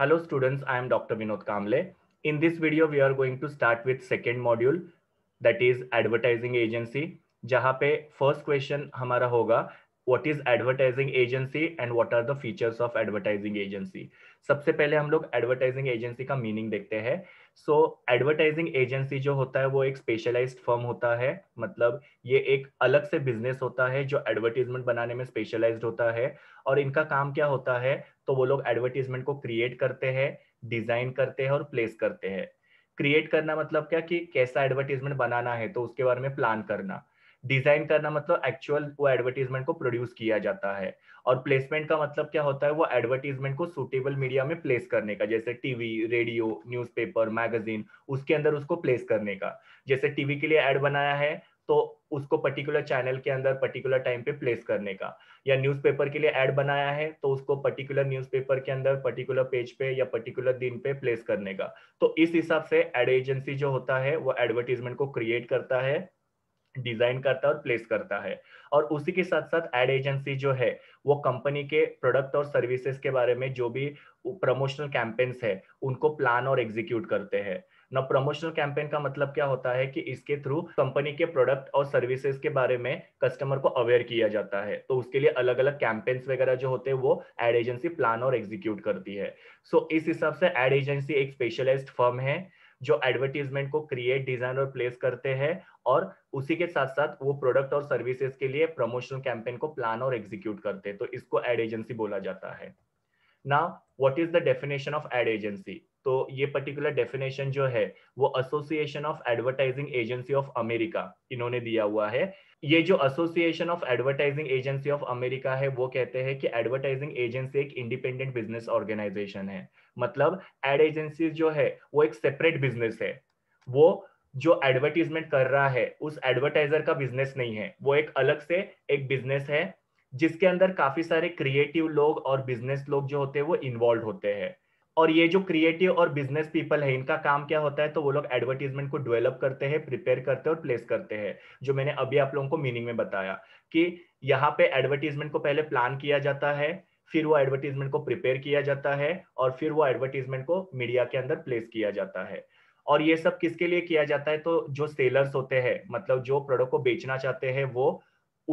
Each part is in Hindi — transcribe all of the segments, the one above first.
Hello students, I am Dr. Vinod Kamle. In this video, we are going to start with second module that is advertising agency. jahan pe first question hamara hoga what is advertising agency and what are the features of advertising agency. sabse pehle hum log advertising agency ka meaning dekhte हैं so advertising agency jo hota hai wo ek specialized firm hota hai matlab ye ek alag se business hota hai jo advertisement banane mein specialized hota hai और इनका काम क्या होता है तो वो लोग एडवर्टीजमेंट को क्रिएट करते हैं डिजाइन करते हैं और प्लेस करते हैं क्रिएट करना मतलब क्या कि कैसा एडवर्टीजमेंट बनाना है तो उसके बारे में प्लान करना डिजाइन करना मतलब एक्चुअल वो एडवर्टीजमेंट को प्रोड्यूस किया जाता है और प्लेसमेंट का मतलब क्या होता है वो एडवर्टीजमेंट को सुटेबल मीडिया में प्लेस करने का जैसे टीवी रेडियो न्यूज़पेपर मैगजीन उसके अंदर उसको प्लेस करने का जैसे टीवी के लिए एड बनाया है तो उसको पर्टिकुलर चैनल के अंदर पर्टिकुलर टाइम पे प्लेस करने का या न्यूज़पेपर के लिए ऐड बनाया है तो उसको पर्टिकुलर न्यूज़पेपर के अंदर पर्टिकुलर पेज पे या पर्टिकुलर दिन पे प्लेस करने का तो इस हिसाब से एड एजेंसी जो होता है वो एडवर्टीजमेंट को क्रिएट करता है डिजाइन करता है और प्लेस करता है और उसी के साथ साथ एड एजेंसी जो है वो कंपनी के प्रोडक्ट और सर्विसेज के बारे में जो भी प्रमोशनल कैंपेन्स है उनको प्लान और एग्जीक्यूट करते हैं ना प्रमोशनल कैंपेन का मतलब क्या होता है कि इसके थ्रू कंपनी के प्रोडक्ट और सर्विसेज के बारे में कस्टमर को अवेयर किया जाता है तो उसके लिए अलग अलग कैंपेन्स वगैरह जो होते हैं वो एड एजेंसी प्लान और एग्जीक्यूट करती है सो so, इस हिसाब से एड एजेंसी एक स्पेशलाइज फर्म है जो एडवर्टीजमेंट को क्रिएट डिजाइन और प्लेस करते हैं और उसी के साथ साथ वो प्रोडक्ट और सर्विसेज के लिए प्रमोशनल कैंपेन को प्लान और एग्जीक्यूट करते हैं तो इसको एड एजेंसी बोला जाता है now what is the definition of ad agency तो ये पर्टिकुलर डेफिनेशन जो है वो association of advertising agency of America इन्होंने दिया हुआ है ये जो association of advertising agency of America है वो कहते हैं कि एडवर्टाइजिंग एजेंसी एक इंडिपेंडेंट बिजनेस ऑर्गेनाइजेशन है मतलब एड एजेंसी जो है वो एक सेपरेट बिजनेस है वो जो एडवर्टीजमेंट कर रहा है उस एडवर्टाइजर का बिजनेस नहीं है वो एक अलग से एक बिजनेस है जिसके अंदर काफी सारे क्रिएटिव लोग और बिजनेस लोग जो होते हैं वो इन्वॉल्व होते हैं और ये जो क्रिएटिव और बिजनेस पीपल है इनका काम क्या होता है तो वो लोग एडवर्टीजमेंट को डेवलप करते हैं प्रिपेयर करते हैं और प्लेस करते हैं जो मैंने अभी आप लोगों को मीनिंग में बताया कि यहाँ पे एडवर्टीजमेंट को पहले प्लान किया जाता है फिर वो एडवर्टीजमेंट को प्रिपेयर किया जाता है और फिर वो एडवर्टीजमेंट को मीडिया के अंदर प्लेस किया जाता है और ये सब किसके लिए किया जाता है तो जो सेलर्स होते हैं मतलब जो प्रोडक्ट को बेचना चाहते हैं वो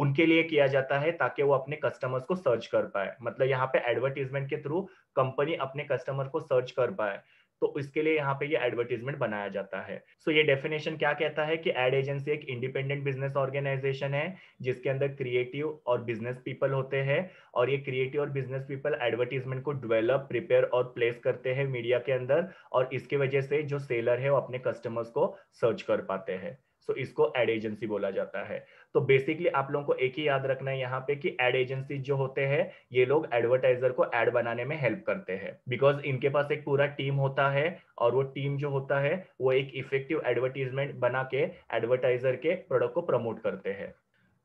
उनके लिए किया जाता है ताकि वो अपने कस्टमर्स को सर्च कर पाए मतलब यहाँ पे एडवर्टीजमेंट के थ्रू कंपनी अपने कस्टमर को सर्च कर पाए तो इसके लिए यहाँ पे ये एडवर्टीजमेंट बनाया जाता है सो so ये डेफिनेशन क्या कहता है कि एड एजेंसी एक इंडिपेंडेंट बिजनेस ऑर्गेनाइजेशन है जिसके अंदर क्रिएटिव और बिजनेस पीपल होते हैं और ये क्रिएटिव और बिजनेस पीपल एडवर्टीजमेंट को डेवलप प्रिपेयर और प्लेस करते हैं मीडिया के अंदर और इसके वजह से जो सेलर है वो अपने कस्टमर्स को सर्च कर पाते हैं सो so इसको एड एजेंसी बोला जाता है तो बेसिकली आप लोगों को एक ही याद रखना है यहाँ पे कि एड एजेंसी जो होते हैं ये लोग एडवर्टाइजर को एड बनाने में हेल्प करते हैं बिकॉज इनके पास एक पूरा टीम होता है और वो टीम जो होता है वो एक इफेक्टिव एडवर्टीजमेंट बना के एडवर्टाइजर के प्रोडक्ट को प्रमोट करते हैं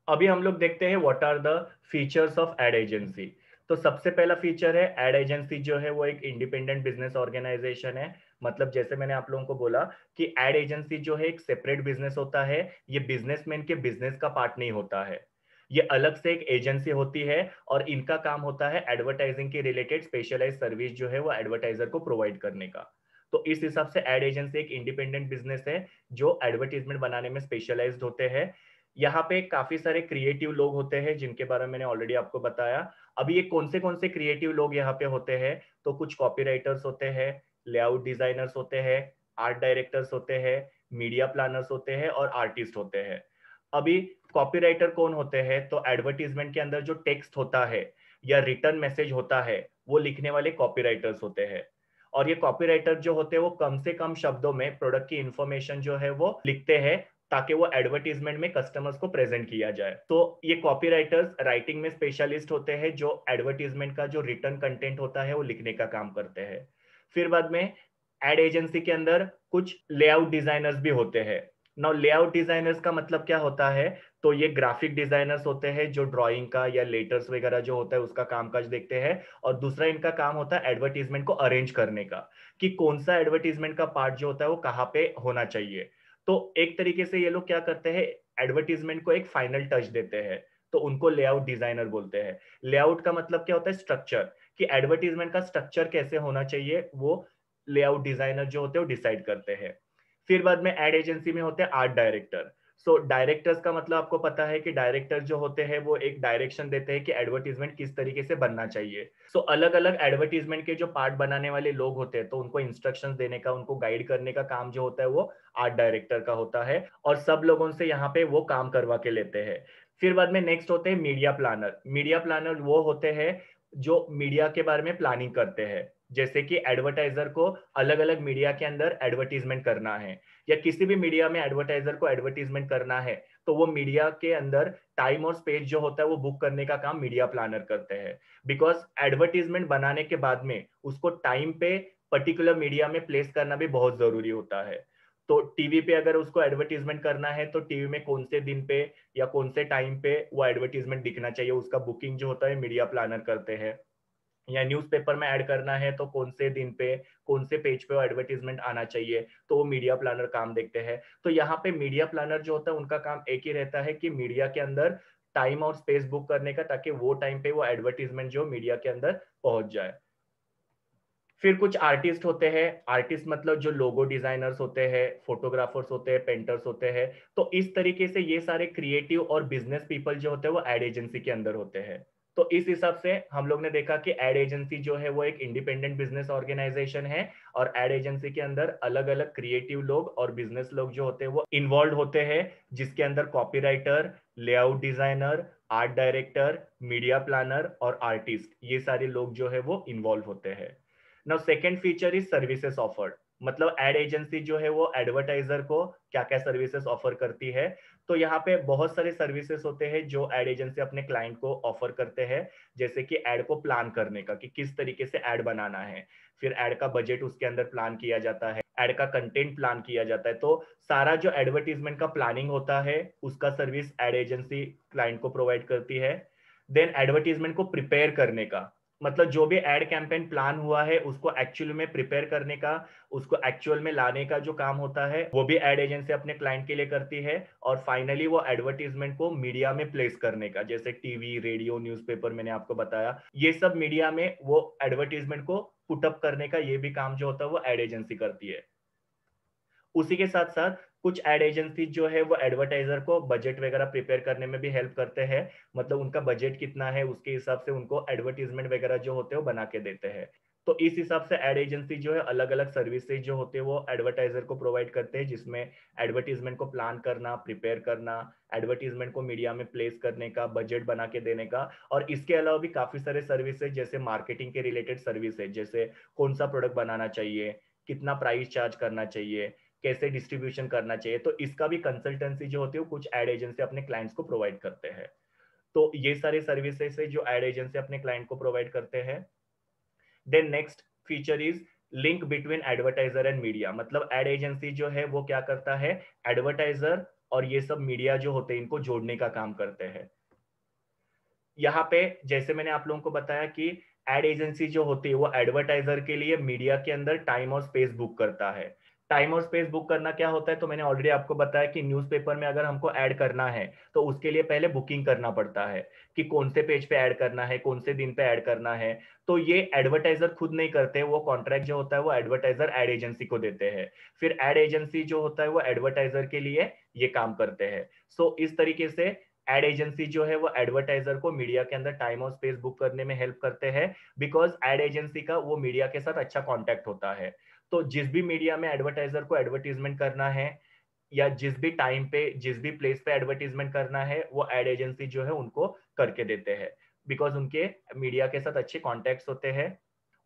अभी हम लोग देखते हैं what are the features of ad agency तो सबसे पहला फीचर है एड एजेंसी जो है वो एक इंडिपेंडेंट बिजनेस ऑर्गेनाइजेशन है मतलब जैसे मैंने आप लोगों को बोला कि एड एजेंसी जो है एक सेपरेट बिजनेस होता है ये बिजनेसमैन के बिजनेस का पार्ट नहीं होता है ये अलग से एक एजेंसी होती है और इनका काम होता है एडवर्टाइजिंग के रिलेटेड स्पेशलाइज सर्विस जो है वो एडवर्टाइजर को प्रोवाइड करने का तो इस हिसाब से एड एजेंसी एक इंडिपेंडेंट बिजनेस है जो एडवर्टीजमेंट बनाने में स्पेशलाइज होते हैं यहाँ पे काफी सारे क्रिएटिव लोग होते हैं जिनके बारे में मैंने ऑलरेडी आपको बताया अभी ये कौन से कौन से क्रिएटिव लोग यहाँ पे होते हैं तो कुछ कॉपीराइटर्स होते हैं लेआउट डिजाइनर्स होते हैं आर्ट डायरेक्टर्स होते हैं मीडिया प्लानर्स होते हैं और आर्टिस्ट होते हैं अभी कॉपीराइटर कौन होते हैं तो एडवर्टीजमेंट के अंदर जो टेक्स्ट होता है या रिटर्न मैसेज होता है वो लिखने वाले कॉपीराइटर्स होते हैं और ये कॉपीराइटर जो होते हैं वो कम से कम शब्दों में प्रोडक्ट की इंफॉर्मेशन जो है वो लिखते हैं ताकि वो एडवर्टीजमेंट में कस्टमर्स को प्रेजेंट किया जाए तो ये कॉपीराइटर्स राइटिंग में स्पेशलिस्ट होते हैं जो एडवर्टीजमेंट का जो रिटर्न कंटेंट होता है वो लिखने का काम करते हैं फिर बाद में एड एजेंसी के अंदर कुछ लेआउट डिजाइनर्स भी होते हैं नाउ लेआउट डिजाइनर्स का मतलब क्या होता है तो ये ग्राफिक डिजाइनर्स होते हैं जो ड्राइंग का या लेटर्स वगैरह जो होता है उसका कामकाज देखते हैं और दूसरा इनका काम होता है एडवर्टीजमेंट को अरेंज करने का कि कौन सा एडवर्टीजमेंट का पार्ट जो होता है वो कहाँ पे होना चाहिए तो एक तरीके से ये लोग क्या करते हैं एडवर्टीजमेंट को एक फाइनल टच देते हैं तो उनको लेआउट डिजाइनर बोलते हैं लेआउट का मतलब क्या होता है स्ट्रक्चर कि एडवर्टीजमेंट का स्ट्रक्चर कैसे होना चाहिए वो लेआउट डिजाइनर जो होते हैं वो डिसाइड करते हैं फिर बाद में एड एजेंसी में होते हैं आर्ट डायरेक्टर सो डायरेक्टर्स का मतलब आपको पता है कि डायरेक्टर जो होते हैं वो एक डायरेक्शन देते हैं कि एडवर्टीजमेंट किस तरीके से बनना चाहिए सो so, अलग अलग एडवर्टीजमेंट के जो पार्ट बनाने वाले लोग होते हैं तो उनको इंस्ट्रक्शंस देने का उनको गाइड करने का काम जो होता है वो आर्ट डायरेक्टर का होता है और सब लोगों से यहाँ पे वो काम करवा के लेते हैं फिर बाद में नेक्स्ट होते हैं मीडिया प्लानर मीडिया प्लानर वो होते हैं जो मीडिया के बारे में प्लानिंग करते हैं जैसे कि एडवर्टाइजर को अलग अलग मीडिया के अंदर एडवर्टीजमेंट करना है या किसी भी मीडिया में एडवर्टाइजर को एडवर्टीजमेंट करना है तो वो मीडिया के अंदर टाइम और स्पेस जो होता है वो बुक करने का काम मीडिया प्लानर करते हैं बिकॉज एडवर्टीजमेंट बनाने के बाद में उसको टाइम पे पर्टिकुलर मीडिया में प्लेस करना भी बहुत जरूरी होता है तो टीवी पे अगर उसको एडवर्टीजमेंट करना है तो टीवी में कौन से दिन पे या कौन से टाइम पे वो एडवर्टीजमेंट दिखना चाहिए उसका बुकिंग जो होता है मीडिया प्लानर करते हैं या न्यूज़पेपर में ऐड करना है तो कौन से दिन पे कौन से पेज पे एडवर्टीजमेंट आना चाहिए तो वो मीडिया प्लानर काम देखते हैं तो यहाँ पे मीडिया प्लानर जो होता है उनका काम एक ही रहता है कि मीडिया के अंदर टाइम और स्पेस बुक करने का ताकि वो टाइम पे वो एडवर्टीजमेंट जो मीडिया के अंदर पहुंच जाए फिर कुछ आर्टिस्ट होते हैं आर्टिस्ट मतलब जो लोगो डिजाइनर्स होते हैं फोटोग्राफर्स होते हैं पेंटर्स होते हैं तो इस तरीके से ये सारे क्रिएटिव और बिजनेस पीपल जो होते हैं वो एड एजेंसी के अंदर होते हैं तो इस हिसाब से हम लोग ने देखा कि एड एजेंसी जो है वो एक इंडिपेंडेंट बिजनेस ऑर्गेनाइजेशन है और एड एजेंसी के अंदर अलग अलग क्रिएटिव लोग और बिजनेस लोग जो होते हैं वो इन्वॉल्व होते हैं जिसके अंदर copywriter layout designer art director media planner और आर्टिस्ट ये सारे लोग जो है वो इन्वॉल्व होते हैं now second feature is services offered मतलब एड एजेंसी जो है वो एडवर्टाइजर को क्या क्या सर्विसेज ऑफर करती है तो यहाँ पे बहुत सारे सर्विसेज होते हैं जो एड एजेंसी अपने क्लाइंट को ऑफर करते हैं जैसे कि एड को प्लान करने का कि किस तरीके से एड बनाना है फिर एड का बजट उसके अंदर प्लान किया जाता है एड का कंटेंट प्लान किया जाता है तो सारा जो एडवर्टीजमेंट का प्लानिंग होता है उसका सर्विस एड एजेंसी क्लाइंट को प्रोवाइड करती है देन एडवर्टीजमेंट को प्रिपेयर करने का मतलब जो भी एड कैंपेन प्लान हुआ है उसको एक्चुअल में प्रिपेयर करने का उसको एक्चुअल में लाने का जो काम होता है वो भी एड एजेंसी अपने क्लाइंट के लिए करती है और फाइनली वो एडवर्टीजमेंट को मीडिया में प्लेस करने का जैसे टीवी रेडियो न्यूज़पेपर मैंने आपको बताया ये सब मीडिया में वो एडवर्टीजमेंट को पुटअप करने का ये भी काम जो होता है वो एड एजेंसी करती है उसी के साथ साथ कुछ एड एजेंसीज जो है वो एडवर्टाइजर को बजट वगैरह प्रिपेयर करने में भी हेल्प करते हैं मतलब उनका बजट कितना है उसके हिसाब से उनको एडवर्टीजमेंट वगैरह जो होते हैं वो बना के देते हैं तो इस हिसाब से एड एजेंसी जो है अलग अलग सर्विसेज जो होते हैं वो एडवर्टाइजर को प्रोवाइड करते हैं जिसमें एडवर्टीजमेंट को प्लान करना प्रिपेयर करना एडवर्टीजमेंट को मीडिया में प्लेस करने का बजट बना के देने का और इसके अलावा भी काफ़ी सारे सर्विसेज जैसे मार्केटिंग के रिलेटेड सर्विसेज जैसे कौन सा प्रोडक्ट बनाना चाहिए कितना प्राइस चार्ज करना चाहिए कैसे डिस्ट्रीब्यूशन करना चाहिए तो इसका भी कंसल्टेंसी जो होती है वो कुछ एड एजेंसी अपने क्लाइंट्स को प्रोवाइड करते हैं तो ये सारे सर्विसेस है जो एड एजेंसी अपने क्लाइंट को प्रोवाइड करते हैं then next feature is link between advertiser and media मतलब एड एजेंसी जो है वो क्या करता है एडवर्टाइजर और ये सब मीडिया जो होते हैं इनको जोड़ने का काम करते हैं यहाँ पे जैसे मैंने आप लोगों को बताया कि एड एजेंसी जो होती है वो एडवर्टाइजर के लिए मीडिया के अंदर टाइम और स्पेस बुक करता है टाइम और स्पेस बुक करना क्या होता है तो मैंने ऑलरेडी आपको बताया कि न्यूज़पेपर में अगर हमको ऐड करना है तो उसके लिए पहले बुकिंग करना पड़ता है कि कौन से पेज पे ऐड करना है कौन से दिन पे ऐड करना है तो ये एडवर्टाइजर खुद नहीं करते वो कॉन्ट्रैक्ट जो होता है वो एडवर्टाइजर एड एजेंसी को देते हैं फिर एड एजेंसी जो होता है वो एडवर्टाइजर के लिए ये काम करते हैं सो so, इस तरीके से एड एजेंसी जो है वो एडवर्टाइजर को मीडिया के अंदर टाइम और स्पेस बुक करने में हेल्प करते हैं बिकॉज एड एजेंसी का वो मीडिया के साथ अच्छा कॉन्टैक्ट होता है तो जिस भी मीडिया में एडवर्टाइजर को एडवर्टीजमेंट करना है या जिस भी टाइम पे जिस भी प्लेस पे एडवर्टीजमेंट करना है वो एड एजेंसी जो है उनको करके देते हैं बिकॉज उनके मीडिया के साथ अच्छे कॉन्टेक्ट होते हैं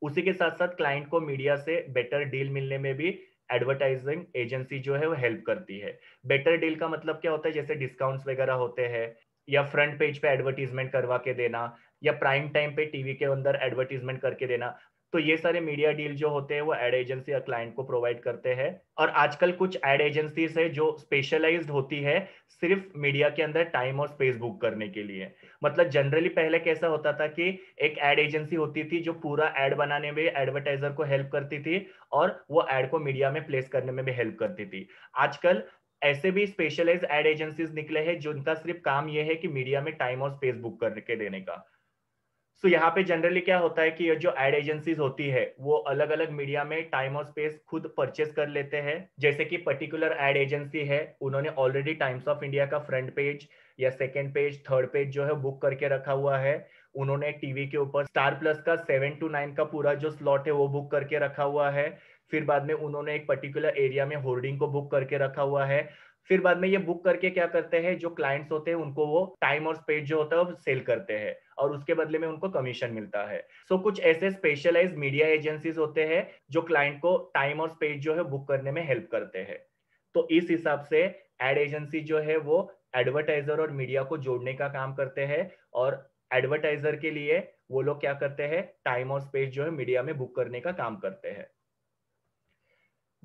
उसी के साथ साथ क्लाइंट को मीडिया से बेटर डील मिलने में भी एडवर्टाइजिंग एजेंसी जो है वो हेल्प करती है बेटर डील का मतलब क्या होता है जैसे डिस्काउंट्स वगैरह होते हैं या फ्रंट पेज पे एडवर्टीजमेंट करवा के देना या प्राइम टाइम पे टीवी के अंदर एडवर्टीजमेंट करके देना तो ये सारे मीडिया डील जो होते हैं वो एड एजेंसी या क्लाइंट को प्रोवाइड करते हैं और आजकल कुछ एड एजेंसी है जो स्पेशलाइज होती है सिर्फ मीडिया के अंदर टाइम और स्पेस बुक करने के लिए मतलब जनरली पहले कैसा होता था कि एक एड एजेंसी होती थी जो पूरा एड बनाने में एडवर्टाइजर को हेल्प करती थी और वो एड को मीडिया में प्लेस करने में भी हेल्प करती थी आजकल ऐसे भी स्पेशलाइज एड एजेंसीज निकले हैं जिनका सिर्फ काम यह है कि मीडिया में टाइम और स्पेस बुक करके देने का सो so, यहाँ पे जनरली क्या होता है कि जो एड एजेंसीज होती है वो अलग अलग मीडिया में टाइम और स्पेस खुद परचेस कर लेते हैं जैसे कि पर्टिकुलर एड एजेंसी है उन्होंने ऑलरेडी टाइम्स ऑफ इंडिया का फ्रंट पेज या सेकेंड पेज थर्ड पेज जो है बुक करके रखा हुआ है उन्होंने टीवी के ऊपर स्टार प्लस का सेवन टू नाइन का पूरा जो स्लॉट है वो बुक करके रखा हुआ है फिर बाद में उन्होंने एक पर्टिकुलर एरिया में होर्डिंग को बुक करके रखा हुआ है फिर बाद में ये बुक करके क्या करते हैं जो क्लाइंट्स होते हैं उनको वो टाइम और स्पेस जो होता है वो सेल करते हैं और उसके बदले में उनको कमीशन मिलता है सो so, कुछ ऐसे स्पेशलाइज मीडिया एजेंसीज होते हैं जो क्लाइंट को टाइम और स्पेस जो है बुक करने में हेल्प करते हैं तो इस हिसाब से एड एजेंसी जो है वो एडवर्टाइजर और मीडिया को जोड़ने का काम करते हैं और एडवर्टाइजर के लिए वो लोग क्या करते हैं टाइम और स्पेस जो है मीडिया में बुक करने का काम करते हैं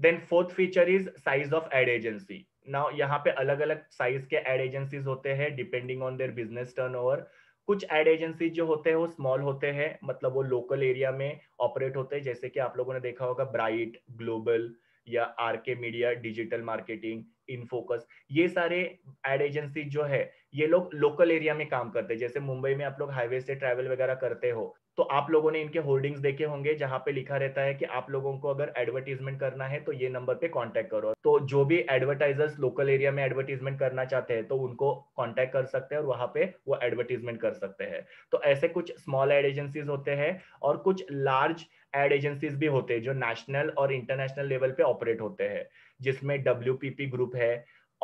then fourth feature is size of ad agency now यहाँ पे अलग अलग साइज के एड एजेंसीज होते हैं depending on their business turnover कुछ एड एजेंसीज जो होते हैं वो स्मॉल होते हैं मतलब वो लोकल एरिया में ऑपरेट होते हैं जैसे कि आप लोगों ने देखा होगा ब्राइट ग्लोबल या R K Media digital marketing In Focus ये सारे एड एजेंसी जो है ये लोग लोकल एरिया में काम करते हैं जैसे मुंबई में आप लोग हाईवे से ट्रैवल वगैरह करते हो तो आप लोगों ने इनके होर्डिंग्स देखे होंगे जहां पे लिखा रहता है कि आप लोगों को अगर एडवर्टीजमेंट करना है तो ये नंबर पे कांटेक्ट करो तो जो भी एडवर्टाइजर्स लोकल एरिया में एडवर्टीजमेंट करना चाहते हैं तो उनको कांटेक्ट कर सकते हैं और वहां पे वो एडवर्टीजमेंट कर सकते हैं तो ऐसे कुछ स्मॉल एड एजेंसीज होते हैं और कुछ लार्ज एड एजेंसीज भी होते हैं जो नेशनल और इंटरनेशनल लेवल पे ऑपरेट होते हैं जिसमें डब्ल्यू ग्रुप है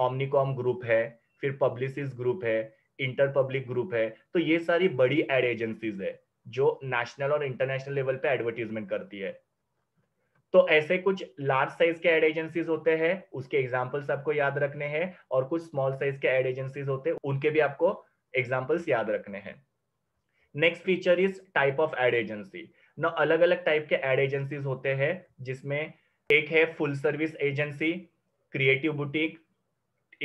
ऑमनिकॉम ग्रुप है फिर पब्लिसिस ग्रुप है इंटर पब्लिक ग्रुप है तो ये सारी बड़ी एड एजेंसीज है जो नेशनल और इंटरनेशनल लेवल पे एडवर्टीजमेंट करती है तो ऐसे कुछ लार्ज साइज के एड एजेंसीज होते हैं उसके एग्जाम्पल्स आपको याद रखने हैं और कुछ स्मॉल साइज के एड एजेंसीज होते हैं उनके भी आपको एग्जाम्पल्स याद रखने हैं next feature is type of ad agency ना अलग अलग टाइप के एड एजेंसीज होते हैं जिसमें एक है full service agency creative boutique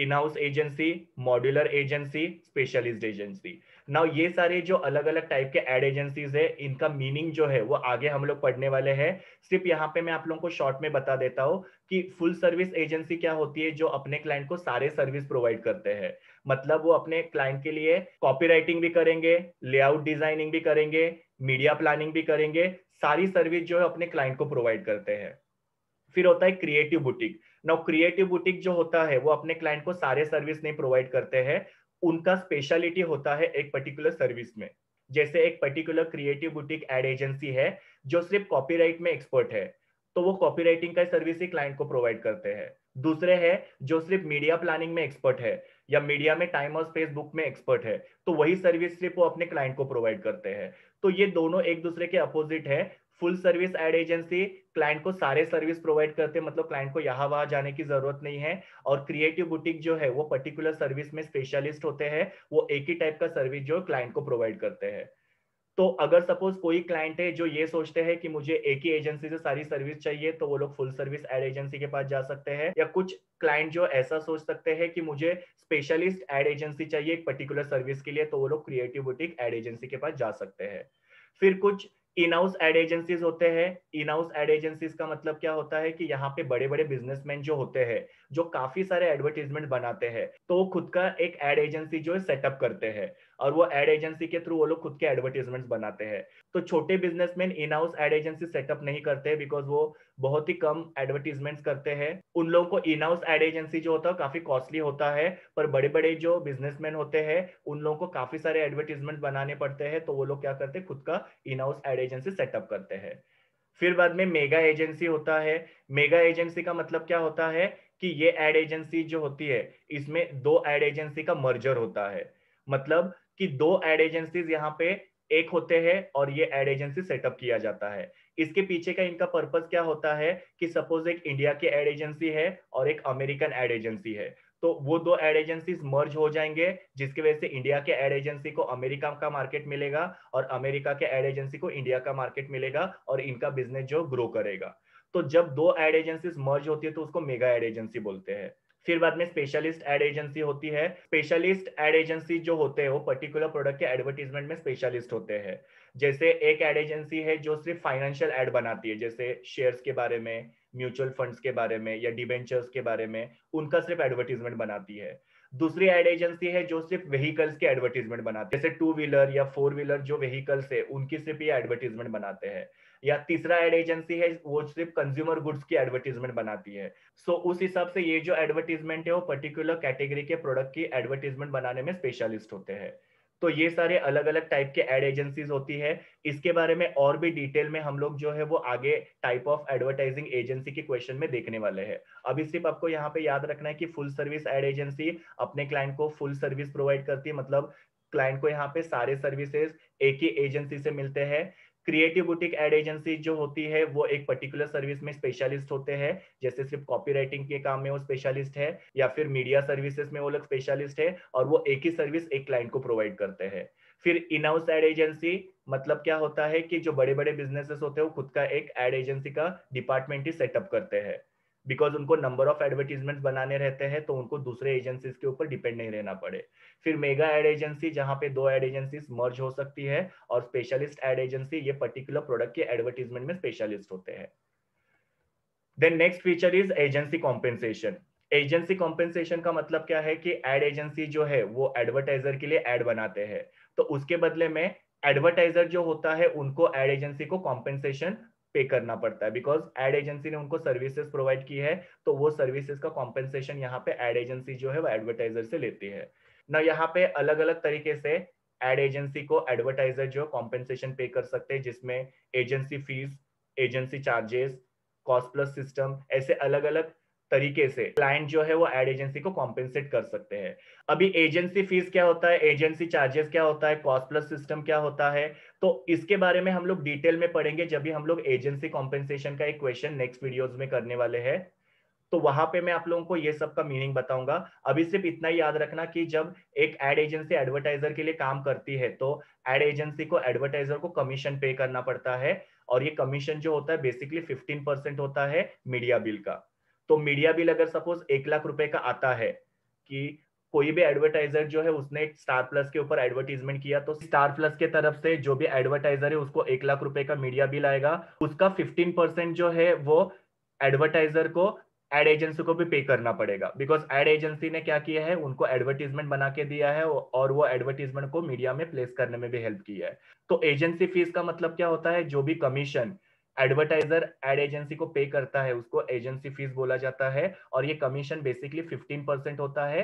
in house agency modular agency specialist agency now ये सारे जो अलग अलग टाइप के एड एजेंसीज है इनका मीनिंग जो है वो आगे हम लोग पढ़ने वाले हैं सिर्फ यहाँ पे मैं आप लोगों को शॉर्ट में बता देता हूँ कि फुल सर्विस एजेंसी क्या होती है जो अपने क्लाइंट को सारे सर्विस प्रोवाइड करते हैं मतलब वो अपने क्लाइंट के लिए कॉपीराइटिंग भी करेंगे लेआउट डिजाइनिंग भी करेंगे मीडिया प्लानिंग भी करेंगे सारी सर्विस जो है अपने क्लाइंट को प्रोवाइड करते हैं फिर होता है creative boutique now creative boutique जो होता है वो अपने क्लाइंट को सारे सर्विस नहीं प्रोवाइड करते हैं उनका स्पेशलिटी होता है एक पर्टिकुलर सर्विस में जैसे एक particular creative boutique ad agency है जो सिर्फ कॉपीराइट में एक्सपर्ट है तो वो कॉपीराइटिंग का सर्विस ही क्लाइंट को प्रोवाइड करते हैं दूसरे है जो सिर्फ मीडिया प्लानिंग में एक्सपर्ट है या मीडिया में टाइम और स्पेस बुक में एक्सपर्ट है तो वही सर्विस सिर्फ वो अपने क्लाइंट को प्रोवाइड करते हैं तो ये दोनों एक दूसरे के अपोजिट है full service ad agency client को सारे सर्विस प्रोवाइड करते हैं मतलब क्लाइंट को यहाँ वहां जाने की जरूरत नहीं है और क्रिएटिव बुटीक जो है वो पर्टिकुलर सर्विस में स्पेशलिस्ट होते हैं वो एक ही टाइप का सर्विस जो क्लाइंट को प्रोवाइड करते हैं तो अगर सपोज कोई क्लाइंट है जो ये सोचते हैं कि मुझे एक ही एजेंसी से सारी सर्विस चाहिए तो वो लोग फुल सर्विस एड एजेंसी के पास जा सकते हैं या कुछ क्लाइंट जो ऐसा सोच सकते हैं कि मुझे स्पेशलिस्ट एड एजेंसी चाहिए एक पर्टिकुलर सर्विस के लिए तो वो लोग क्रिएटिव बुटीक एड एजेंसी के पास जा सकते हैं फिर कुछ इन हाउस एड एजेंसीज होते हैं इन हाउस एड एजेंसीज का मतलब क्या होता है कि यहाँ पे बड़े बड़े बिजनेसमैन जो होते हैं जो काफी सारे एडवर्टीजमेंट बनाते हैं तो खुद का एक एड एजेंसी जो है सेटअप करते हैं और वो एड एजेंसी के थ्रू वो लोग खुद के एडवर्टीजमेंट बनाते हैं तो छोटे businessman in house ad agency setup नहीं करते बिकॉज वो बहुत ही कम एडवर्टीजमेंट करते हैं उन लोगों को इन हाउस एड एजेंसी जो होता है काफी कॉस्टली होता है पर बड़े बड़े जो बिजनेसमैन होते हैं उन लोगों को काफी सारे एडवर्टीजमेंट बनाने पड़ते हैं तो वो लोग क्या करते हैं खुद का in house ad agency setup करते हैं फिर बाद में मेगा एजेंसी होता है मेगा एजेंसी का मतलब क्या होता है कि ये एड एजेंसी जो होती है इसमें दो एड एजेंसी का मर्जर होता है मतलब कि दो एड एजेंसीज यहाँ पे एक होते हैं और ये एड एजेंसी सेटअप किया जाता है इसके पीछे का इनका पर्पज क्या होता है कि सपोज एक इंडिया की एड एजेंसी है और एक अमेरिकन एड एजेंसी है तो वो दो एड एजेंसी मर्ज हो जाएंगे जिसकी वजह से इंडिया के एड एजेंसी को अमेरिका का मार्केट मिलेगा और अमेरिका के एड एजेंसी को इंडिया का मार्केट मिलेगा और इनका बिजनेस जो ग्रो करेगा तो जब दो एड एजेंसी मर्ज होती है तो उसको मेगा एड एजेंसी बोलते हैं फिर बाद में स्पेशलिस्ट एड एजेंसी होती है स्पेशलिस्ट एड एजेंसी जो होते हैं वो पर्टिकुलर प्रोडक्ट के एडवर्टीजमेंट में स्पेशलिस्ट होते हैं जैसे एक एड एजेंसी है जो सिर्फ फाइनेंशियल एड बनाती है जैसे शेयर्स के बारे में म्यूचुअल फंड्स के बारे में या डिबेंचर्स के बारे में उनका सिर्फ एडवर्टीजमेंट बनाती है दूसरी एड एजेंसी है जो सिर्फ व्हीकल्स के एडवर्टीजमेंट बनाती है जैसे टू व्हीलर या फोर व्हीलर जो व्हीकल्स है उनकी सिर्फ ये एडवर्टीजमेंट बनाते हैं या तीसरा एड एजेंसी है वो सिर्फ कंज्यूमर गुड्स की एडवर्टीजमेंट बनाती है सो so, उस हिसाब से ये जो एडवर्टीजमेंट है वो पर्टिकुलर कैटेगरी के प्रोडक्ट की एडवर्टीजमेंट बनाने में स्पेशलिस्ट होते हैं तो ये सारे अलग अलग टाइप के एड एजेंसीज होती है इसके बारे में और भी डिटेल में हम लोग जो है वो आगे टाइप ऑफ एडवर्टाइजिंग एजेंसी के क्वेश्चन में देखने वाले हैं अभी सिर्फ आपको यहाँ पे याद रखना है कि फुल सर्विस एड एजेंसी अपने क्लाइंट को फुल सर्विस प्रोवाइड करती है मतलब क्लाइंट को यहाँ पे सारे सर्विसेज एक ही एजेंसी से मिलते हैं क्रिएटिव बुटीक एड एजेंसी जो होती है वो एक पर्टिकुलर सर्विस में स्पेशलिस्ट होते हैं जैसे सिर्फ कॉपी राइटिंग के काम में वो स्पेशलिस्ट है या फिर मीडिया सर्विसेज में वो लोग स्पेशलिस्ट है और वो एक ही सर्विस एक क्लाइंट को प्रोवाइड करते हैं फिर इनहाउस एड एजेंसी मतलब क्या होता है कि जो बड़े बड़े बिजनेसेस होते हैं वो खुद का एक एड एजेंसी का डिपार्टमेंट ही सेटअप करते हैं बिकॉज उनको नंबर ऑफ एडवर्टीजमेंट बनाने रहते हैं तो उनको दूसरे एजेंसीज के ऊपर डिपेंड नहीं रहना पड़े फिर मेगा एड एजेंसी जहाँ पे दो एड एजेंसी मर्ज हो सकती है और स्पेशलिस्ट एड एजेंसी ये पर्टिकुलर प्रोडक्ट के एडवर्टीजमेंट में स्पेशलिस्ट होते हैं then next feature is agency compensation agency compensation का मतलब क्या है कि एड एजेंसी जो है वो एडवर्टाइजर के लिए एड बनाते हैं तो उसके बदले में एडवर्टाइजर जो होता है उनको एड एजेंसी को कॉम्पेंसेशन पे करना पड़ता है बिकॉज एड एजेंसी ने उनको सर्विसेज प्रोवाइड की है तो वो सर्विसेज का कॉम्पेंसेशन यहाँ पे एड एजेंसी जो है वो एडवर्टाइजर से लेती है ना यहाँ पे अलग अलग तरीके से एड एजेंसी को एडवर्टाइजर जो कॉम्पेंसेशन पे कर सकते हैं जिसमें agency fees agency charges cost plus system ऐसे अलग अलग तरीके से क्लाइंट जो है वो एड एजेंसी को कॉम्पेंसेट कर सकते हैं अभी एजेंसी फीस क्या होता है एजेंसी चार्जेस क्या होता है कॉस्ट प्लस सिस्टम क्या होता है तो इसके बारे में हम लोग डिटेल में पढ़ेंगे जब भी हम लोग एजेंसी कॉम्पेंसेशन का एक क्वेश्चन नेक्स्ट वीडियोज में करने वाले हैं तो वहां पे मैं आप लोगों को ये सब का मीनिंग बताऊंगा अभी सिर्फ इतना याद रखना कि जब एक एड एजेंसी एडवर्टाइजर के लिए काम करती है तो एड एजेंसी को एडवर्टाइजर को कमीशन पे करना पड़ता है और ये कमीशन जो होता है बेसिकली 15 परसेंट होता है मीडिया बिल का तो मीडिया बिल अगर सपोज एक लाख रुपए का आता है कि कोई भी एडवर्टाइजर जो है उसने स्टार प्लस के ऊपर एडवर्टीजमेंट किया तो स्टार प्लस के तरफ से जो भी एडवर्टाइजर है उसको एक लाख रुपए का मीडिया बिल आएगा उसका फिफ्टीन परसेंट जो है वो एडवर्टाइजर को एड एजेंसी को भी पे करना पड़ेगा बिकॉज एड एजेंसी ने क्या किया है उनको एडवर्टीजमेंट बना के दिया है और वो एडवर्टीजमेंट को मीडिया में प्लेस करने में भी हेल्प किया है तो एजेंसी फीस का मतलब क्या होता है जो भी कमीशन एडवर्टाइजर एड एजेंसी को पे करता है उसको एजेंसी फीस बोला जाता है और ये कमीशन बेसिकली 15 परसेंट होता है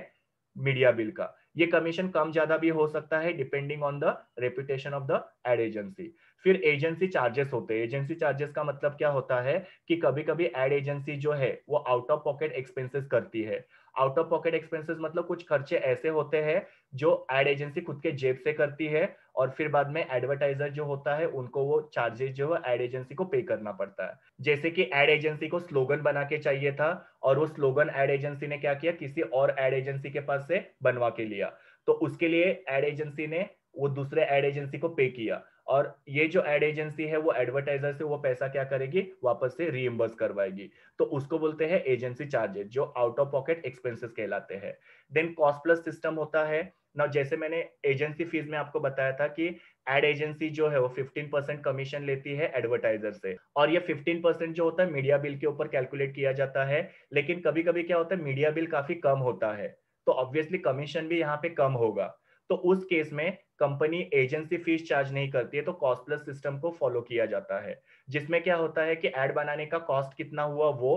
मीडिया बिल का ये कमीशन कम ज्यादा भी हो सकता है depending on the reputation of the ad agency फिर एजेंसी चार्जेस होते हैं एजेंसी चार्जेस का मतलब क्या होता है कि कभी कभी एड एजेंसी जो है वो आउट ऑफ पॉकेट एक्सपेंसेस करती है आउट ऑफ पॉकेट एक्सपेंसेस मतलब कुछ खर्चे ऐसे होते हैं जो एड एजेंसी खुद के जेब से करती है और फिर बाद में एडवर्टाइजर जो होता है उनको वो चार्जेस जो है एड एजेंसी को पे करना पड़ता है जैसे कि एड एजेंसी को स्लोगन बना के चाहिए था और वो स्लोगन एड एजेंसी ने क्या किया किसी और एड एजेंसी के पास से बनवा के लिया तो उसके लिए एड एजेंसी ने वो दूसरे एड एजेंसी को पे किया और ये जो एड एजेंसी है वो एडवर्टाइजर से वो पैसा क्या करेगी वापस से रीएम्बर्स करवाएगी तो उसको बोलते हैं एजेंसी चार्जेस जो आउट ऑफ पॉकेट एक्सपेंसेस कहलाते हैं देन कॉस्ट प्लस सिस्टम होता है ना जैसे मैंने एजेंसी फीस में आपको बताया था कि एड एजेंसी जो है वो 15 परसेंट कमीशन लेती है एडवर्टाइजर से और ये 15 परसेंट जो होता है मीडिया बिल के ऊपर कैलकुलेट किया जाता है लेकिन कभी कभी क्या होता है मीडिया बिल काफी कम होता है तो ऑब्वियसली कमीशन भी यहाँ पे कम होगा तो उस केस में कंपनी एजेंसी फीस चार्ज नहीं करती है तो कॉस्ट प्लस सिस्टम को फॉलो किया जाता है जिसमें क्या होता है कि एड बनाने का कॉस्ट कितना हुआ वो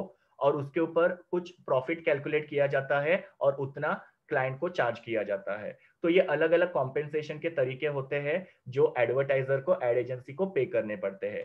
और उसके ऊपर कुछ प्रॉफिट कैलकुलेट किया जाता है और उतना क्लाइंट को चार्ज किया जाता है तो ये अलग अलग कॉम्पेंसेशन के तरीके होते हैं जो एडवर्टाइजर को एड एजेंसी को पे करने पड़ते हैं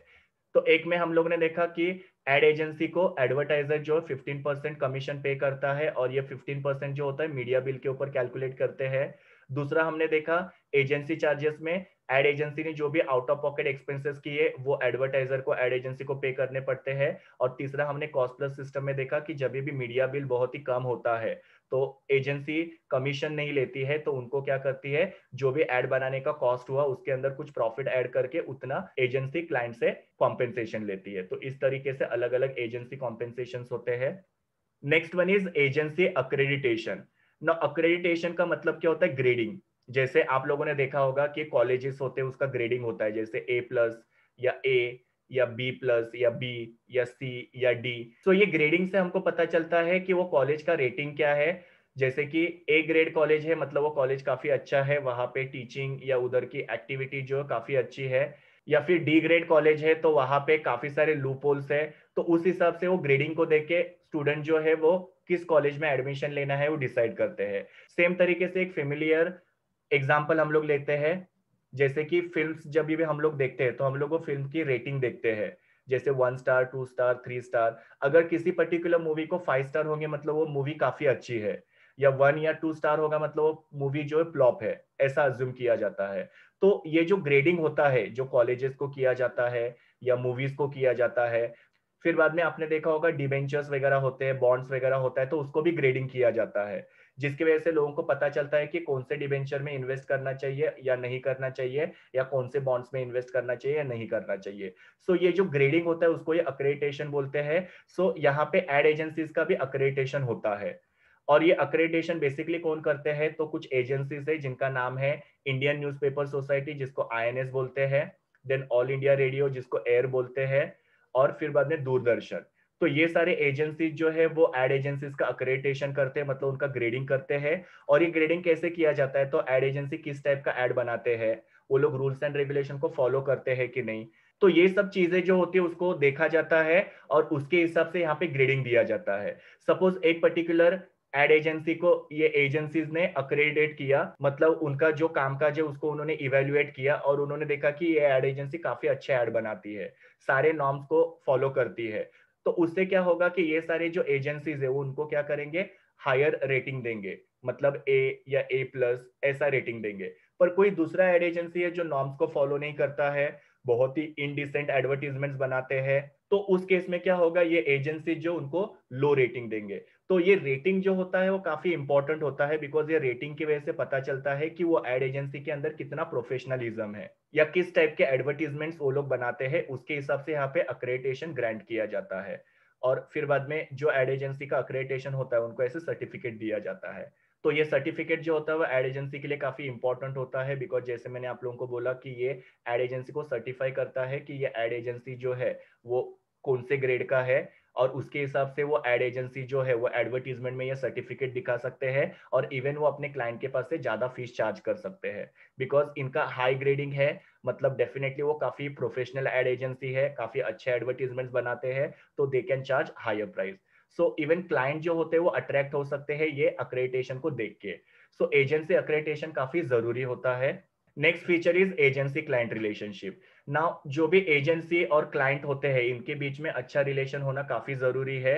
तो एक में हम लोग ने देखा कि एड एजेंसी को एडवर्टाइजर जो 15 परसेंट कमीशन पे करता है और ये 15 परसेंट जो होता है मीडिया बिल के ऊपर कैलकुलेट करते हैं दूसरा हमने देखा एजेंसी चार्जेस में एड एजेंसी ने जो भी आउट ऑफ पॉकेट एक्सपेंसेस किए वो एडवर्टाइजर को एड एजेंसी को पे करने पड़ते हैं और तीसरा हमने कॉस्ट प्लस सिस्टम में देखा कि जब भी मीडिया बिल बहुत ही कम होता है तो एजेंसी कमीशन नहीं लेती है तो उनको क्या करती है जो भी एड बनाने का कॉस्ट हुआ उसके अंदर कुछ प्रॉफिट एड करके उतना एजेंसी क्लाइंट से कॉम्पेंसेशन लेती है तो इस तरीके से अलग अलग एजेंसी कॉम्पेंसेशन होते हैं next one is agency accreditation ना अक्रेडिटेशन का मतलब क्या होता है ग्रेडिंग जैसे आप लोगों ने देखा होगा कि कॉलेजेस होते हैं उसका ग्रेडिंग होता है जैसे ए प्लस या ए या बी प्लस या बी या सी या डी सो ये ग्रेडिंग से हमको पता चलता है कि वो कॉलेज का रेटिंग क्या है जैसे कि ए ग्रेड कॉलेज है मतलब वो कॉलेज काफी अच्छा है वहां पे टीचिंग या उधर की एक्टिविटी जो काफी अच्छी है या फिर डी ग्रेड कॉलेज है तो वहां पे काफी सारे लूपोल्स है तो उस हिसाब से वो ग्रेडिंग को देख के स्टूडेंट जो है वो किस कॉलेज में एडमिशन लेना है वो डिसाइड करते हैं सेम तरीके से एक फेमिलियर एग्जाम्पल हम लोग लेते हैं जैसे कि फिल्म जब भी हम लोग देखते हैं तो हम लोग को फिल्म की रेटिंग देखते हैं जैसे one star two star three star अगर किसी पर्टिकुलर मूवी को फाइव स्टार होंगे मतलब वो मूवी काफी अच्छी है या वन या टू स्टार होगा मतलब वो मूवी जो है प्लॉप है ऐसा अज्यूम किया जाता है तो ये जो ग्रेडिंग होता है जो कॉलेजेस को किया जाता है या मूवीज को किया जाता है फिर बाद में आपने देखा होगा डिबेंचर्स वगैरह होते हैं बॉन्ड्स वगैरह होता है तो उसको भी ग्रेडिंग किया जाता है जिसकी वजह से लोगों को पता चलता है कि कौन से डिबेंचर में इन्वेस्ट करना चाहिए या नहीं करना चाहिए या कौन से बॉन्ड्स में इन्वेस्ट करना चाहिए या नहीं करना चाहिए सो so, ये जो ग्रेडिंग होता है उसको ये अक्रेडिटेशन बोलते हैं सो so, यहाँ पे एड एजेंसीज का भी अक्रेडिटेशन होता है और ये अक्रेडिटेशन बेसिकली कौन करते हैं तो कुछ एजेंसीज है जिनका नाम है इंडियन न्यूज सोसाइटी जिसको आई बोलते हैं देन ऑल इंडिया रेडियो जिसको एयर बोलते हैं और फिर बाद में दूरदर्शन तो ये सारे एजेंसी जो है वो एड एजेंसी का अक्रेडिटेशन करते हैं मतलब उनका ग्रेडिंग करते हैं और ये ग्रेडिंग कैसे किया जाता है तो एड एजेंसी किस टाइप का एड बनाते हैं वो लोग रूल्स एंड रेगुलेशन को फॉलो करते हैं कि नहीं तो ये सब चीजें जो होती है उसको देखा जाता है और उसके हिसाब से यहाँ पे ग्रेडिंग दिया जाता है सपोज एक पर्टिकुलर एड एजेंसी को ये एजेंसीज ने अक्रेडिट किया मतलब उनका जो कामकाज है उसको उन्होंने इवेल्युएट किया और उन्होंने देखा कि ये एड एजेंसी काफी अच्छे एड बनाती है सारे नॉर्म्स को फॉलो करती है तो उससे क्या होगा कि ये सारे जो एजेंसीज है वो उनको क्या करेंगे हायर रेटिंग देंगे मतलब ए या ए प्लस ऐसा रेटिंग देंगे पर कोई दूसरा एड एजेंसी है जो नॉर्म्स को फॉलो नहीं करता है बहुत ही इनडिसेंट एडवर्टीजमेंट्स बनाते हैं तो उस केस में क्या होगा ये एजेंसी जो उनको लो रेटिंग देंगे तो ये रेटिंग जो होता है वो काफी इंपॉर्टेंट होता है बिकॉज ये रेटिंग की वजह से पता चलता है कि वो एड एजेंसी के अंदर कितना प्रोफेशनलिज्म है या किस टाइप के एडवर्टीजमेंट्स वो लोग बनाते हैं उसके हिसाब से यहाँ पे अक्रेडिटेशन ग्रांट किया जाता है और फिर बाद में जो एड एजेंसी का अक्रेडिटेशन होता है उनको ऐसे सर्टिफिकेट दिया जाता है तो ये सर्टिफिकेट जो होता है वो एड एजेंसी के लिए काफी इंपॉर्टेंट होता है बिकॉज जैसे मैंने आप लोगों को बोला कि ये एड एजेंसी को सर्टिफाई करता है कि ये एड एजेंसी जो है वो कौन से ग्रेड का है और उसके हिसाब से वो एड एजेंसी जो है वो एडवर्टीजमेंट में या सर्टिफिकेट दिखा सकते हैं और इवन वो अपने क्लाइंट के पास से ज्यादा फीस चार्ज कर सकते हैं बिकॉज इनका हाई ग्रेडिंग है मतलब डेफिनेटली वो काफी प्रोफेशनल एड एजेंसी है काफी अच्छे एडवर्टीजमेंट बनाते हैं तो they can charge higher price so even client जो होते हैं वो अट्रैक्ट हो सकते हैं ये अक्रेडिटेशन को देख के सो एजेंसी अक्रेडिटेशन काफी जरूरी होता है next feature is agency client relationship ना जो भी एजेंसी और क्लाइंट होते हैं इनके बीच में अच्छा रिलेशन होना काफी जरूरी है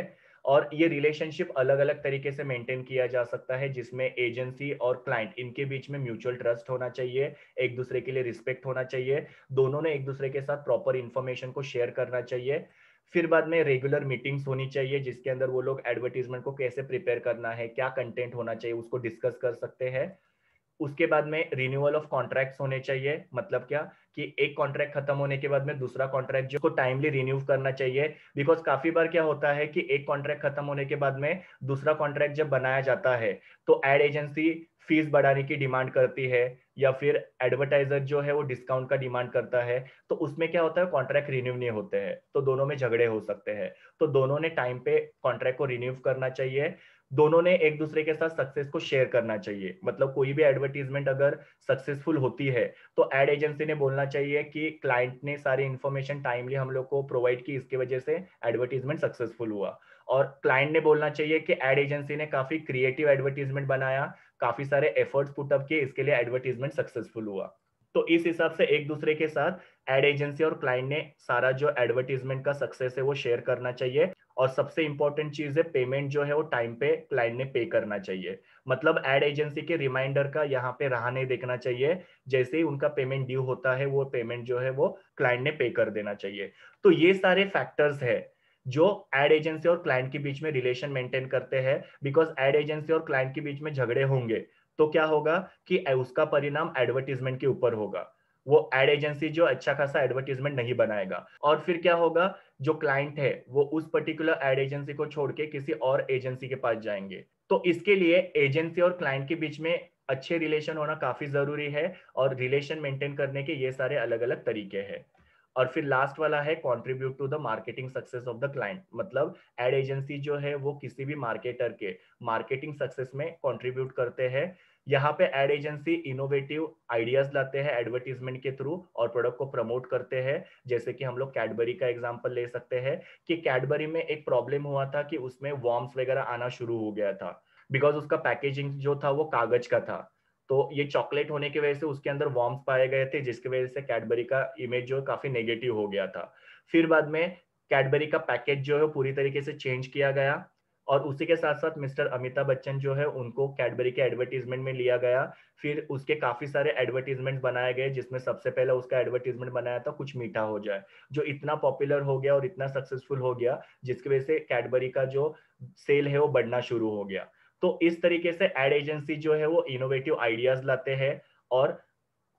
और ये रिलेशनशिप अलग अलग तरीके से मेंटेन किया जा सकता है जिसमें एजेंसी और क्लाइंट इनके बीच में म्यूचुअल ट्रस्ट होना चाहिए एक दूसरे के लिए रिस्पेक्ट होना चाहिए दोनों ने एक दूसरे के साथ प्रॉपर इन्फॉर्मेशन को शेयर करना चाहिए फिर बाद में रेगुलर मीटिंग्स होनी चाहिए जिसके अंदर वो लोग एडवर्टीजमेंट को कैसे प्रिपेयर करना है क्या कंटेंट होना चाहिए उसको डिस्कस कर सकते हैं उसके बाद में रिन्यूअल ऑफ कॉन्ट्रैक्ट होने चाहिए मतलब क्या कि एक कॉन्ट्रैक्ट खत्म होने के बाद में दूसरा कॉन्ट्रैक्ट जो को टाइमली रिन्यू करना चाहिए बिकॉज काफी बार क्या होता है कि एक कॉन्ट्रैक्ट खत्म होने के बाद में दूसरा कॉन्ट्रैक्ट जब बनाया जाता है तो एड एजेंसी फीस बढ़ाने की डिमांड करती है या फिर एडवर्टाइजर जो है वो डिस्काउंट का डिमांड करता है तो उसमें क्या होता है कॉन्ट्रैक्ट रिन्यू नहीं होते हैं तो दोनों में झगड़े हो सकते हैं तो दोनों ने टाइम पे कॉन्ट्रैक्ट को रिन्यू करना चाहिए दोनों ने एक दूसरे के साथ सक्सेस को शेयर करना चाहिए मतलब कोई भी एडवर्टीजमेंट अगर सक्सेसफुल होती है तो एड एजेंसी ने बोलना चाहिए कि क्लाइंट ने सारी इन्फॉर्मेशन टाइमली हम लोग को प्रोवाइड की इसकी वजह से एडवर्टीजमेंट सक्सेसफुल हुआ और क्लाइंट ने बोलना चाहिए कि एड एजेंसी ने काफी क्रिएटिव एडवर्टीजमेंट बनाया काफी सारे एफर्ट्स पुटअप किए इसके लिए एडवर्टीजमेंट सक्सेसफुल हुआ तो इस हिसाब से एक दूसरे के साथ एड एजेंसी और क्लाइंट ने सारा जो एडवर्टीजमेंट का सक्सेस है वो शेयर करना चाहिए और सबसे इंपॉर्टेंट चीज है पेमेंट जो है वो टाइम पे क्लाइंट ने पे करना चाहिए मतलब एड एजेंसी के रिमाइंडर का यहाँ पे रहा नहीं देखना चाहिए जैसे ही उनका पेमेंट ड्यू होता है वो पेमेंट जो है वो क्लाइंट ने पे कर देना चाहिए तो ये सारे फैक्टर्स है जो एड एजेंसी और क्लाइंट के बीच में रिलेशन मेंटेन करते हैं बिकॉज एड एजेंसी और क्लाइंट के बीच में झगड़े होंगे तो क्या होगा कि उसका परिणाम एडवर्टीजमेंट के ऊपर होगा वो एड एजेंसी जो अच्छा खासा एडवर्टीजमेंट नहीं बनाएगा और फिर क्या होगा जो क्लाइंट है वो उस पर्टिकुलर एड एजेंसी को छोड़ के किसी और एजेंसी के पास जाएंगे तो इसके लिए एजेंसी और क्लाइंट के बीच में अच्छे रिलेशन होना काफी जरूरी है और रिलेशन मेंटेन करने के ये सारे अलग अलग तरीके हैं और फिर लास्ट वाला है contribute to the marketing success of the client मतलब एड एजेंसी जो है वो किसी भी मार्केटर के मार्केटिंग सक्सेस में कॉन्ट्रीब्यूट करते हैं यहाँ पे एड एजेंसी इनोवेटिव आइडियाज लाते हैं एडवर्टीजमेंट के थ्रू और प्रोडक्ट को प्रमोट करते हैं जैसे कि हम लोग कैडबरी का एग्जाम्पल ले सकते हैं कि कैडबरी में एक प्रॉब्लम हुआ था कि उसमें वॉर्म्स वगैरह आना शुरू हो गया था बिकॉज उसका पैकेजिंग जो था वो कागज का था तो ये चॉकलेट होने की वजह से उसके अंदर वॉर्म्स पाए गए थे जिसकी वजह से कैडबरी का इमेज जो काफी नेगेटिव हो गया था फिर बाद में कैडबरी का पैकेज जो है पूरी तरीके से चेंज किया गया और उसी के साथ साथ मिस्टर अमिताभ बच्चन जो है उनको कैडबरी के एडवर्टीजमेंट में लिया गया फिर उसके काफी सारे एडवर्टीजमेंट बनाए गए जिसमें सबसे पहले उसका एडवर्टीजमेंट बनाया था कुछ मीठा हो जाए जो इतना पॉपुलर हो गया और इतना सक्सेसफुल हो गया जिसकी वजह से कैडबरी का जो सेल है वो बढ़ना शुरू हो गया तो इस तरीके से एड एजेंसी जो है वो इनोवेटिव आइडियाज लाते हैं और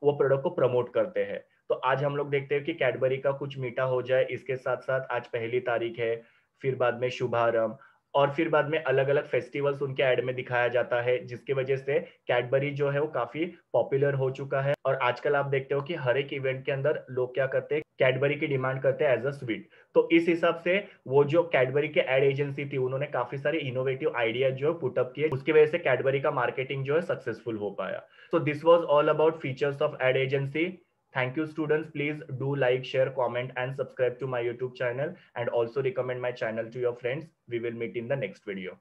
वो प्रोडक्ट को प्रमोट करते हैं तो आज हम लोग देखते हैं कि कैडबरी का कुछ मीठा हो जाए इसके साथ साथ आज पहली तारीख है फिर बाद में शुभारंभ और फिर बाद में अलग अलग फेस्टिवल्स उनके एड में दिखाया जाता है जिसकी वजह से कैडबरी जो है वो काफी पॉपुलर हो चुका है और आजकल आप देखते हो कि हर एक इवेंट के अंदर लोग क्या करते हैं कैडबरी की डिमांड करते हैं एज अ स्वीट तो इस हिसाब से वो जो कैडबरी के एड एजेंसी थी उन्होंने काफी सारे इनोवेटिव आइडिया जो है पुटअप किए उसकी वजह से कैडबरी का मार्केटिंग जो है सक्सेसफुल हो पाया so this was all about features of ad agency Thank you, students. Please do like, share, comment, and subscribe to my YouTube channel and also recommend my channel to your friends. We will meet in the next video.